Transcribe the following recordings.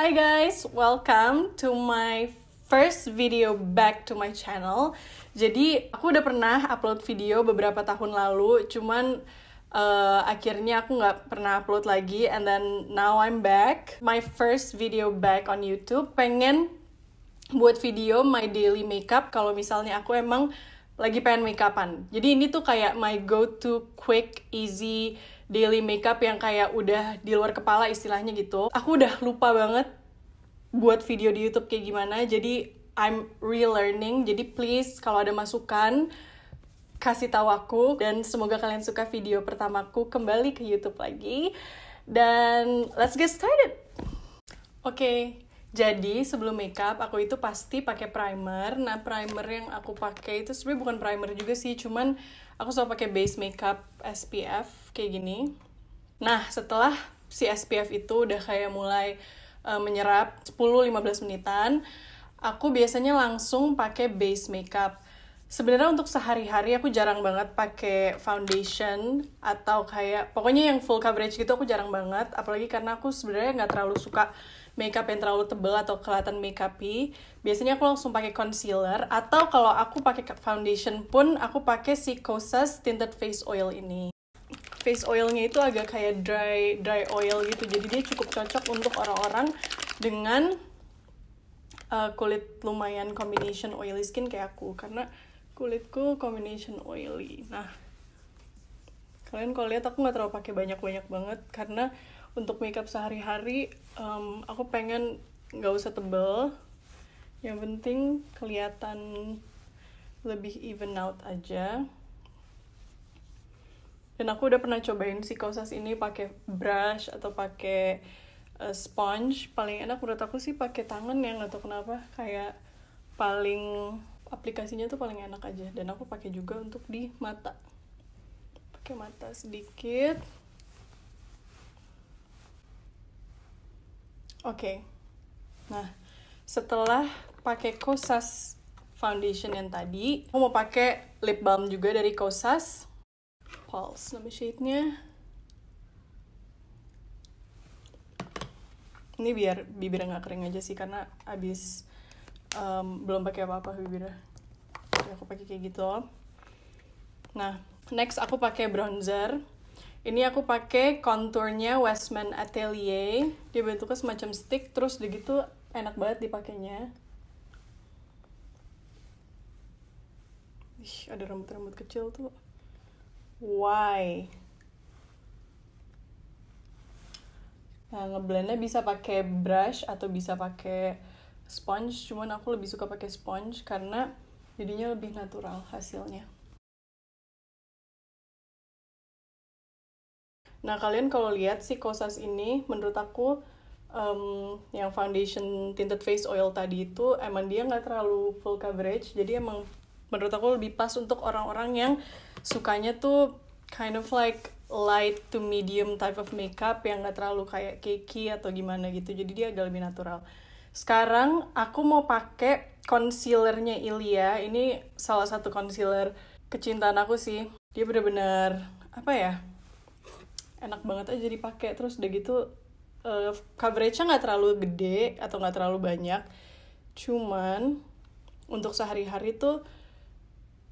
Hi guys, welcome to my first video back to my channel. Jadi aku udah pernah upload video beberapa tahun lalu, cuman uh, akhirnya aku nggak pernah upload lagi. And then now I'm back, my first video back on YouTube. Pengen buat video my daily makeup kalau misalnya aku emang lagi pengen makeupan. Jadi ini tuh kayak my go to quick easy daily makeup yang kayak udah di luar kepala istilahnya gitu. Aku udah lupa banget buat video di YouTube kayak gimana. Jadi I'm relearning. Jadi please kalau ada masukan kasih tahu aku dan semoga kalian suka video pertamaku kembali ke YouTube lagi. Dan let's get started. Oke, okay, jadi sebelum makeup aku itu pasti pakai primer. Nah primer yang aku pakai itu sebenarnya bukan primer juga sih, cuman aku selalu pakai base makeup SPF kayak gini. Nah setelah si SPF itu udah kayak mulai uh, menyerap 10-15 menitan, aku biasanya langsung pakai base makeup. Sebenarnya untuk sehari-hari aku jarang banget pakai foundation atau kayak pokoknya yang full coverage gitu aku jarang banget apalagi karena aku sebenarnya nggak terlalu suka makeup yang terlalu tebel atau kelihatan makeupy biasanya aku langsung pakai concealer atau kalau aku pakai foundation pun aku pakai si Kosas tinted face oil ini face oilnya itu agak kayak dry dry oil gitu jadi dia cukup cocok untuk orang-orang dengan uh, kulit lumayan combination oily skin kayak aku karena kulitku combination oily nah kalian kalau lihat aku nggak terlalu pakai banyak banyak banget karena untuk makeup sehari-hari um, aku pengen nggak usah tebel yang penting kelihatan lebih even out aja dan aku udah pernah cobain si kosas ini pakai brush atau pakai uh, sponge paling enak menurut aku sih pakai tangan ya nggak tahu kenapa kayak paling aplikasinya tuh paling enak aja dan aku pakai juga untuk di mata pakai mata sedikit Oke. Okay. Nah, setelah pakai Kosas foundation yang tadi, aku mau pakai lip balm juga dari Kosas. Pulse nama shade-nya. Ini biar bibirnya nggak kering aja sih karena abis um, belum pakai apa-apa bibirnya. Jadi aku pakai kayak gitu. Nah, next aku pakai bronzer ini aku pakai konturnya Westman Atelier. Dia bentuknya semacam stick, terus begitu enak banget dipakainya. Ih, ada rambut-rambut kecil tuh. Why? Nah, ngeblendnya bisa pakai brush atau bisa pakai sponge, cuman aku lebih suka pakai sponge karena jadinya lebih natural hasilnya. Nah, kalian kalau lihat si Kosas ini menurut aku um, yang foundation tinted face oil tadi itu emang dia nggak terlalu full coverage. Jadi emang menurut aku lebih pas untuk orang-orang yang sukanya tuh kind of like light to medium type of makeup yang nggak terlalu kayak cakey atau gimana gitu. Jadi dia agak lebih natural. Sekarang aku mau pakai concealernya Ilia. Ini salah satu concealer kecintaan aku sih. Dia bener-bener apa ya? enak banget aja dipakai terus udah gitu uh, coveragenya nggak terlalu gede atau nggak terlalu banyak cuman untuk sehari-hari tuh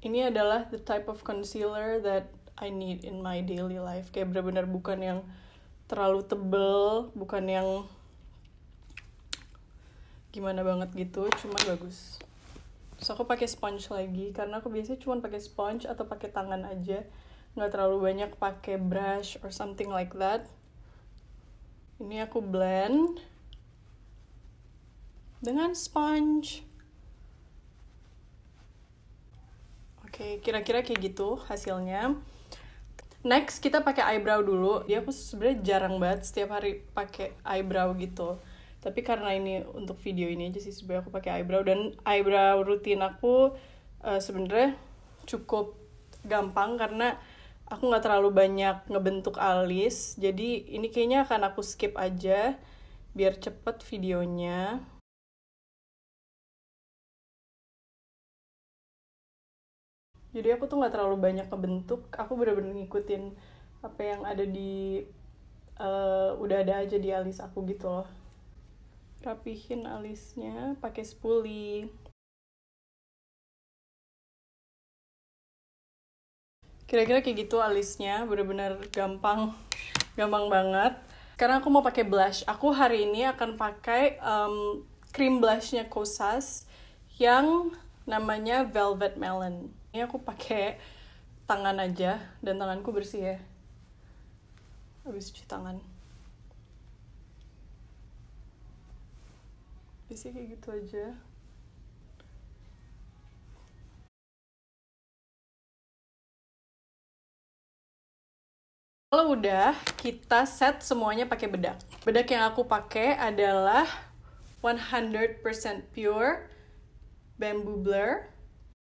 ini adalah the type of concealer that I need in my daily life kayak benar-benar bukan yang terlalu tebel bukan yang gimana banget gitu cuman bagus so aku pakai sponge lagi karena aku biasanya cuma pakai sponge atau pakai tangan aja nggak terlalu banyak pakai brush or something like that ini aku blend dengan sponge oke okay, kira-kira kayak gitu hasilnya next kita pakai eyebrow dulu dia aku sebenarnya jarang banget setiap hari pakai eyebrow gitu tapi karena ini untuk video ini aja sih sebenarnya aku pakai eyebrow dan eyebrow rutin aku uh, sebenarnya cukup gampang karena aku nggak terlalu banyak ngebentuk alis jadi ini kayaknya akan aku skip aja biar cepet videonya jadi aku tuh nggak terlalu banyak ngebentuk aku bener-bener ngikutin apa yang ada di uh, udah ada aja di alis aku gitu loh rapihin alisnya pakai spoolie kira-kira kayak gitu alisnya bener-bener gampang gampang banget karena aku mau pakai blush aku hari ini akan pakai um, krim blushnya Kosas yang namanya Velvet Melon ini aku pakai tangan aja dan tanganku bersih ya habis cuci tangan bisa kayak gitu aja Kalau udah, kita set semuanya pakai bedak. Bedak yang aku pakai adalah 100% pure bamboo blur.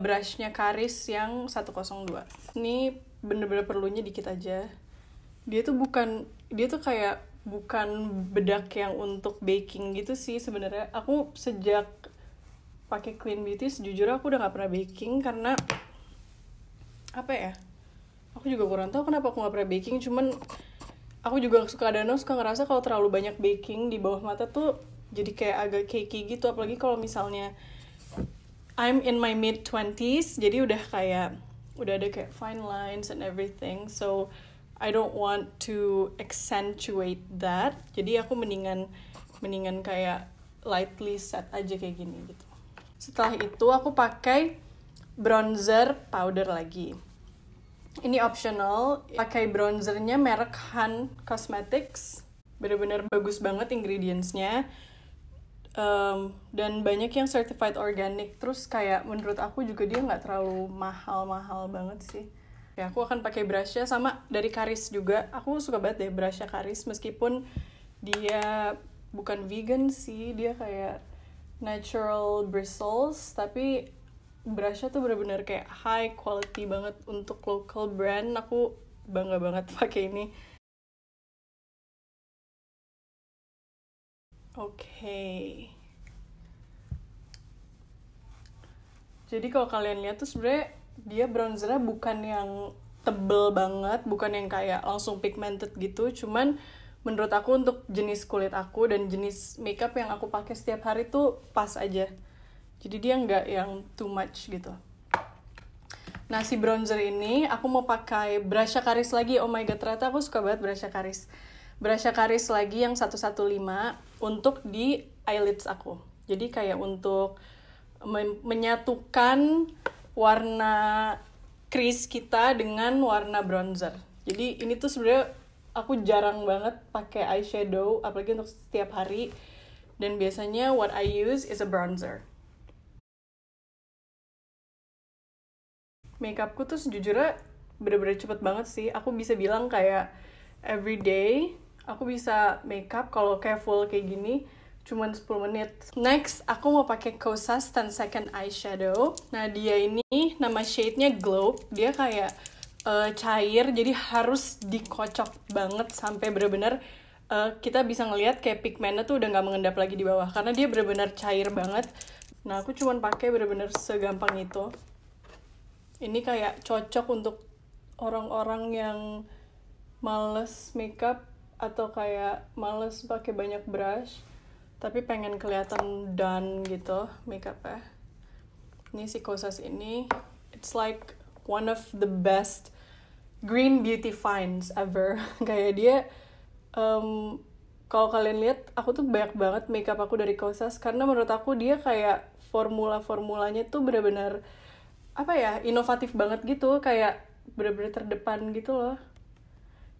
Brushnya Karis yang 102. Ini bener-bener perlunya dikit aja. Dia tuh bukan, dia tuh kayak bukan bedak yang untuk baking gitu sih sebenarnya. Aku sejak pakai Clean Beauty, sejujurnya aku udah gak pernah baking karena apa ya? aku juga kurang tahu kenapa aku nggak pernah baking cuman aku juga suka ada suka ngerasa kalau terlalu banyak baking di bawah mata tuh jadi kayak agak cakey gitu apalagi kalau misalnya I'm in my mid 20s jadi udah kayak udah ada kayak fine lines and everything so I don't want to accentuate that jadi aku mendingan mendingan kayak lightly set aja kayak gini gitu setelah itu aku pakai bronzer powder lagi ini optional pakai bronzernya merek Han Cosmetics bener-bener bagus banget ingredientsnya um, dan banyak yang certified organic terus kayak menurut aku juga dia nggak terlalu mahal-mahal banget sih ya aku akan pakai brushnya sama dari Karis juga aku suka banget deh brushnya Karis meskipun dia bukan vegan sih dia kayak natural bristles tapi brushnya tuh bener-bener kayak high quality banget untuk local brand aku bangga banget pakai ini oke okay. jadi kalau kalian lihat tuh sebenernya dia bronzernya bukan yang tebel banget bukan yang kayak langsung pigmented gitu cuman menurut aku untuk jenis kulit aku dan jenis makeup yang aku pakai setiap hari tuh pas aja jadi dia nggak yang too much gitu nah si bronzer ini aku mau pakai brush Karis lagi oh my god ternyata aku suka banget brush Karis brush Karis lagi yang 115 untuk di eyelids aku jadi kayak untuk menyatukan warna crease kita dengan warna bronzer jadi ini tuh sebenarnya aku jarang banget pakai eyeshadow apalagi untuk setiap hari dan biasanya what I use is a bronzer makeupku tuh sejujurnya bener-bener cepet banget sih aku bisa bilang kayak every day aku bisa makeup kalau kayak full kayak gini cuman 10 menit. Next, aku mau pakai Kosas 10 Second Eyeshadow. Nah, dia ini nama shade-nya Glow. Dia kayak uh, cair, jadi harus dikocok banget sampai bener-bener uh, kita bisa ngelihat kayak pigmentnya tuh udah nggak mengendap lagi di bawah. Karena dia bener-bener cair banget. Nah, aku cuman pakai bener-bener segampang itu ini kayak cocok untuk orang-orang yang males makeup atau kayak males pakai banyak brush tapi pengen kelihatan done gitu makeup ya ini kosas ini it's like one of the best green beauty finds ever kayak dia um, kalau kalian lihat aku tuh banyak banget makeup aku dari kosas karena menurut aku dia kayak formula formulanya tuh benar-benar apa ya inovatif banget gitu kayak bener-bener terdepan gitu loh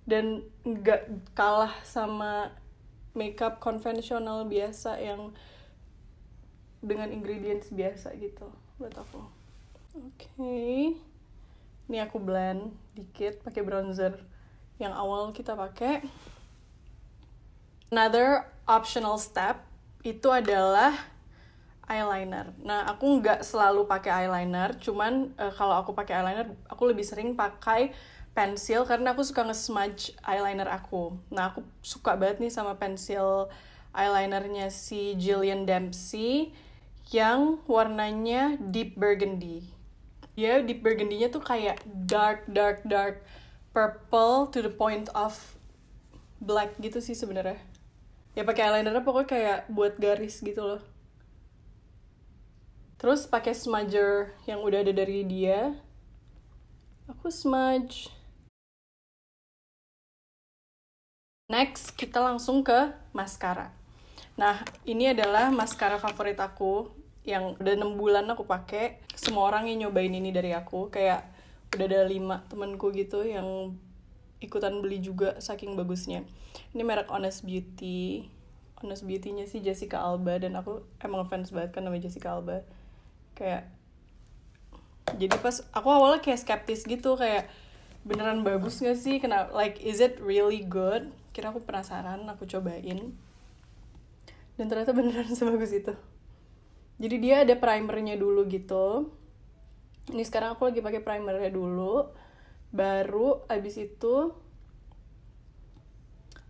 dan nggak kalah sama makeup konvensional biasa yang dengan ingredients biasa gitu buat aku oke okay. ini aku blend dikit pakai bronzer yang awal kita pakai another optional step itu adalah eyeliner. Nah, aku nggak selalu pakai eyeliner, cuman uh, kalau aku pakai eyeliner, aku lebih sering pakai pensil karena aku suka nge-smudge eyeliner aku. Nah, aku suka banget nih sama pensil eyelinernya si Jillian Dempsey yang warnanya deep burgundy. yeah, deep burgundy-nya tuh kayak dark dark dark purple to the point of black gitu sih sebenarnya. Ya pakai eyeliner pokoknya kayak buat garis gitu loh terus pakai smudger yang udah ada dari dia aku smudge next kita langsung ke maskara nah ini adalah maskara favorit aku yang udah 6 bulan aku pakai semua orang yang nyobain ini dari aku kayak udah ada 5 temenku gitu yang ikutan beli juga saking bagusnya ini merek Honest Beauty Honest Beauty-nya sih Jessica Alba dan aku emang fans banget kan sama Jessica Alba kayak jadi pas aku awalnya kayak skeptis gitu kayak beneran bagus gak sih kena like is it really good kira aku penasaran aku cobain dan ternyata beneran sebagus itu jadi dia ada primernya dulu gitu ini sekarang aku lagi pakai primernya dulu baru abis itu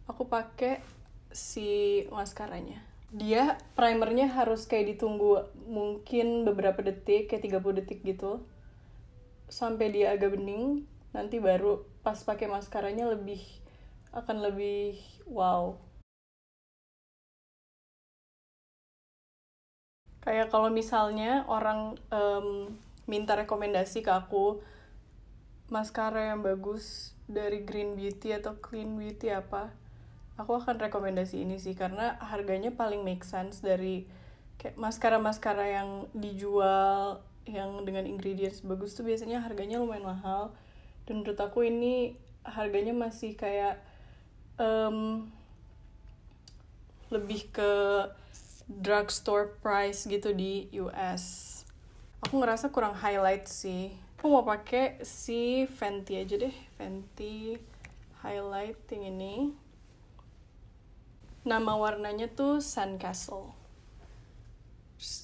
aku pakai si maskaranya dia primernya harus kayak ditunggu mungkin beberapa detik kayak 30 detik gitu sampai dia agak bening nanti baru pas pakai maskaranya lebih akan lebih wow kayak kalau misalnya orang um, minta rekomendasi ke aku maskara yang bagus dari Green Beauty atau Clean Beauty apa aku akan rekomendasi ini sih karena harganya paling make sense dari kayak maskara-maskara yang dijual yang dengan ingredients bagus tuh biasanya harganya lumayan mahal dan menurut aku ini harganya masih kayak um, lebih ke drugstore price gitu di US aku ngerasa kurang highlight sih aku mau pakai si Fenty aja deh Fenty highlighting ini Nama warnanya tuh Sandcastle.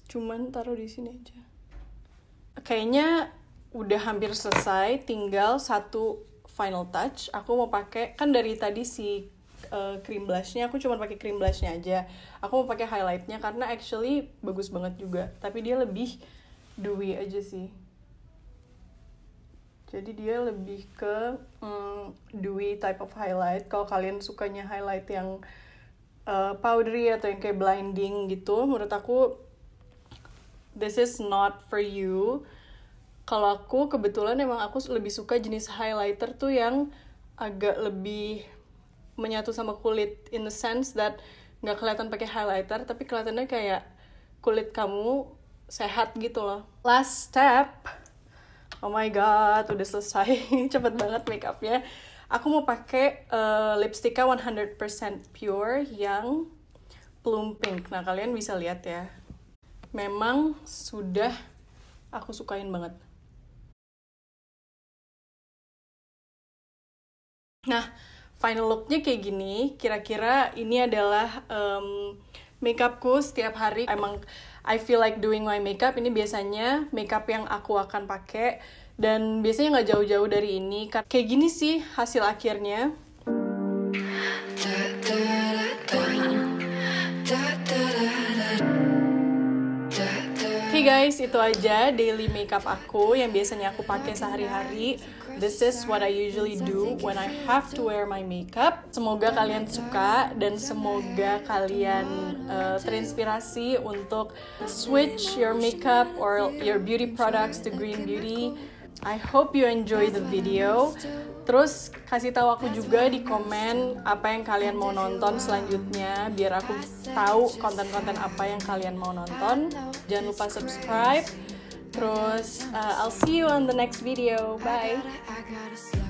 Cuman taruh di sini aja. Kayaknya udah hampir selesai, tinggal satu final touch. Aku mau pakai kan dari tadi si uh, cream blushnya aku cuma pakai cream blushnya aja. Aku mau pakai highlightnya karena actually bagus banget juga. Tapi dia lebih dewy aja sih. Jadi dia lebih ke mm, dewy type of highlight. Kalau kalian sukanya highlight yang uh, powdery atau yang kayak blinding gitu menurut aku this is not for you kalau aku kebetulan emang aku lebih suka jenis highlighter tuh yang agak lebih menyatu sama kulit in the sense that nggak kelihatan pakai highlighter tapi kelihatannya kayak kulit kamu sehat gitu loh last step oh my god udah selesai cepet banget makeupnya aku mau pakai uh, lipstiknya 100% pure yang plum pink. Nah, kalian bisa lihat ya. Memang sudah aku sukain banget. Nah, final looknya kayak gini. Kira-kira ini adalah um, makeupku setiap hari. Emang I feel like doing my makeup. Ini biasanya makeup yang aku akan pakai dan biasanya nggak jauh-jauh dari ini kayak gini sih hasil akhirnya Hey guys, itu aja daily makeup aku yang biasanya aku pakai sehari-hari. This is what I usually do when I have to wear my makeup. Semoga kalian suka dan semoga kalian uh, terinspirasi untuk switch your makeup or your beauty products to green beauty. I hope you enjoy the video. Terus kasih tahu aku juga di komen apa yang kalian mau nonton selanjutnya biar aku tahu konten-konten apa yang kalian mau nonton. Jangan lupa subscribe. Terus uh, I'll see you on the next video. Bye.